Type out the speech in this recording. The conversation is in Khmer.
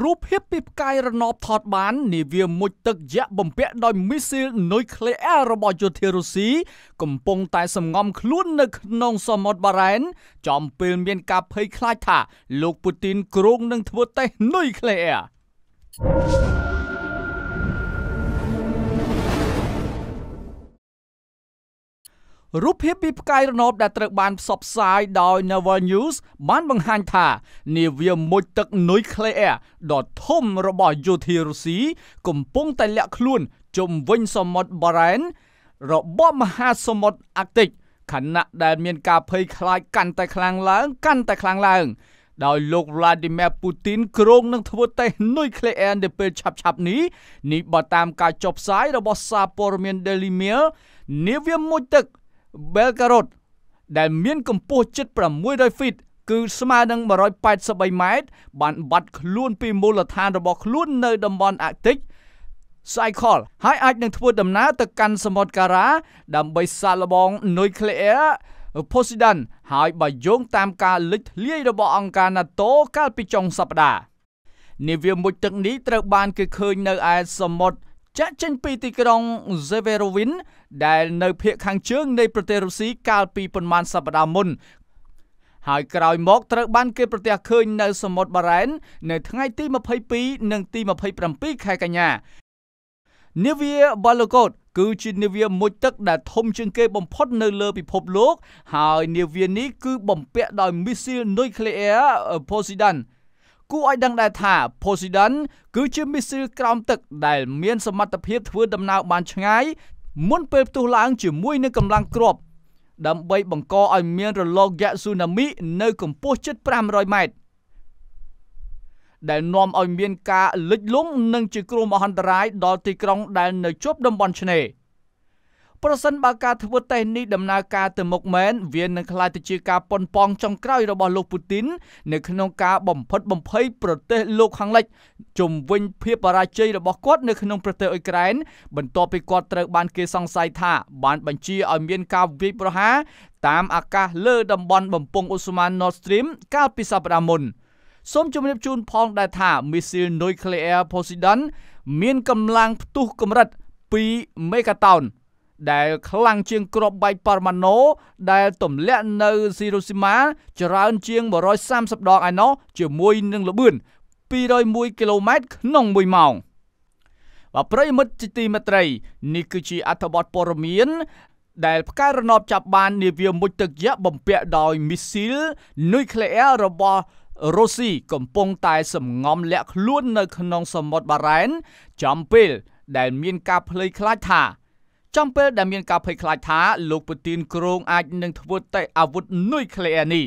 រូបភាពពីផ្កាយរណបថតបាននាវាមុជទឹកយក្សបំពាក់ដោយមីស៊ីលនុយក្លេអ៊ែររបស់យោធារុស្ស៊ីកំពុងតែសម្ងំខ្លួននៅក្នុងសមុទ្របារែនចំពេលមានការភ័យខ្លាចថា លោកពូទីនគ្រោងនឹងធ្វើតេស្តនុយក្លេអ៊ែររូបភាពពីផ្កាយរណបដែលត្រូវបានផ្សព្វផ្សាយដោយ Naval News បានបង្ហាញថានាវាមុជទឹកនុយក្លេអ៊ែរដ៏ធំរបស់យោធារុស្ស៊ីកំពុងតែលាក់ខ្លួនជុំវិញសមុទ្របារែនរបស់មហាសមុទ្រអាក្ទិកខណៈដែលមានការភ័យខ្លាចកាន់តែខ្លាំងឡើងកាន់តែខ្លាំងឡើងដោយលោក Vladimir Putin គ្រោងនឹងធ្វើតេស្តនុយក្លេអ៊ែរនៅពេលឆាប់ៗនេះនេះបើតាមការចុះផ្សាយរបស់សារព័ត៌មាន Daily Mail នាវាមុជទឹក Belgorod ដែលមានកម្ពស់ជិត600 feet គឺស្មើនឹង183ម៉ែត្របានបាត់ខ្លួនពីមូលដ្ឋានរបស់ខ្លួននៅតំបន់អាកទិក Cycle ហើយអាចនឹងធ្វើដំណើរទៅកាន់សមុទ្រការ៉ាដើម្បីសាកល្បងនុយក្លេអ៊ែរ Poseidon ហើយបើយោងតាមការលេចធ្លាយរបស់អង្គការ NATO កាលពីចុងសប្តាហ៍នាវាមុជទឹកនេះត្រូវ បានគេឃើញនៅឯសមុទ្រចាក់ចេញពីទីក្រុង Severodvin ដែលនៅភាគខាងជើងនៃប្រទេសរុស្ស៊ីកាលពីប៉ុន្មានសប្តាហ៍មុន ហើយក្រោយមកត្រូវបានគេប្រទះឃើញនៅ សមុទ្របារែននៅថ្ងៃទី22និងទី27ខែកញ្ញានាវាបាឡូកូតគឺជានាវាមួយទឹកដែលធំជាងគេ បំផុតនៅលើពិភពលោក ហើយនាវានេះគឺបំពាក់ដោយមីស៊ីលនុយក្លេអ៊ែរ Poseidon គួរឲ្យដឹងដែរថា Poseidon គឺជាមីស៊ីលក្រោមទឹក ដែលមានសមត្ថភាពធ្វើដំណើរបាន ឆ្ងាយមុនពេលផ្ទុះឡើង ជាមួយនឹងកម្លាំងគ្រាប់ដើម្បីបង្កឲ្យមានរលកយក្សស៊ូណាមី នៅកម្ពស់ជិត500ម៉ែត្រ ដែលនាំឲ្យមានការលិចលង់និងជាគ្រោះមហន្តរាយដល់ទីក្រុង ដែលនៅជាប់តំបន់ឆ្នេរ។ប្រសិនបើការធ្វើតេស្តនេះដំណើរការទៅមុខមែនវានឹងក្លាយទៅជាការប៉ុនប៉ងចុងក្រោយរបស់លោកពូទីននៅក្នុងការបំផិតបំភ័យប្រទេសលោកខាងលិចជំវិញភាពបរាជ័យរបស់គាត់នៅក្នុងប្រទេសអ៊ុយក្រែន បន្ទាប់ពីគាត់ត្រូវបានគេសង្ស័យថា បានបញ្ជាឲ្យមានការវាយប្រហារតាមអាកាសលើតំបន់បំពង់អូស្ម៉ាន Nord Stream កាលពីសប្តាហ៍មុនសូមជម្រាបជូនផងដែរថាមីស៊ីលនុយក្លេអ៊ែរ Poseidon មានកម្លាំងផ្ទុះកម្រិត2មេហ្គាតោនដែលខ្លាំងជាងគ្រាប់បែកប៉ារ៉ាម៉ាណូដែលទម្លាក់នៅស៊ីរូស៊ីម៉ាច្រើនជាង130ដងឯណោះជាមួយនឹងល្បឿន201គីឡូម៉ែត្រក្នុង1ម៉ោងបាទប្រិមិត្តជាទីមេត្រី នេះគឺជាអត្ថបទព័ត៌មាន ដែលផ្កាយរណបចាប់បាន នាវាមុជទឹកយក្សបំពាក់ដោយមីស៊ីលនុយក្លេអ៊ែររបស់រុស្ស៊ីកំពុងតែសម្ងំលាក់ខ្លួននៅក្នុងសមុទ្របារែន ចំពេល ដែល មានការភ្លឺខ្លាចថាចំពេលដែលមានការភ័យខ្លាចថាលោកពូទីនគ្រងអាចនឹងធ្វើតេអាវុធនុយក្លេអ៊ែរនេះ